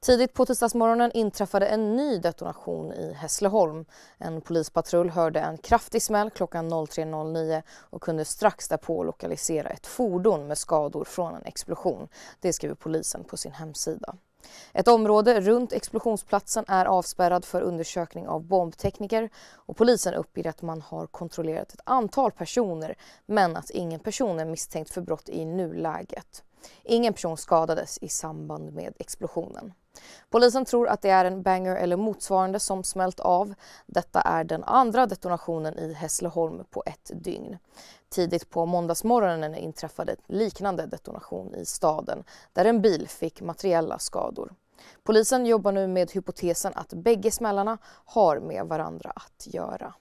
Tidigt på tisdagsmorgonen inträffade en ny detonation i Hässleholm. En polispatrull hörde en kraftig smäll klockan 03.09 och kunde strax därpå lokalisera ett fordon med skador från en explosion. Det skriver polisen på sin hemsida. Ett område runt explosionsplatsen är avspärrad för undersökning av bombtekniker och polisen uppger att man har kontrollerat ett antal personer men att ingen person är misstänkt för brott i nuläget. Ingen person skadades i samband med explosionen. Polisen tror att det är en banger eller motsvarande som smält av. Detta är den andra detonationen i Hässleholm på ett dygn. Tidigt på måndagsmorgonen inträffade en liknande detonation i staden där en bil fick materiella skador. Polisen jobbar nu med hypotesen att bägge smällarna har med varandra att göra.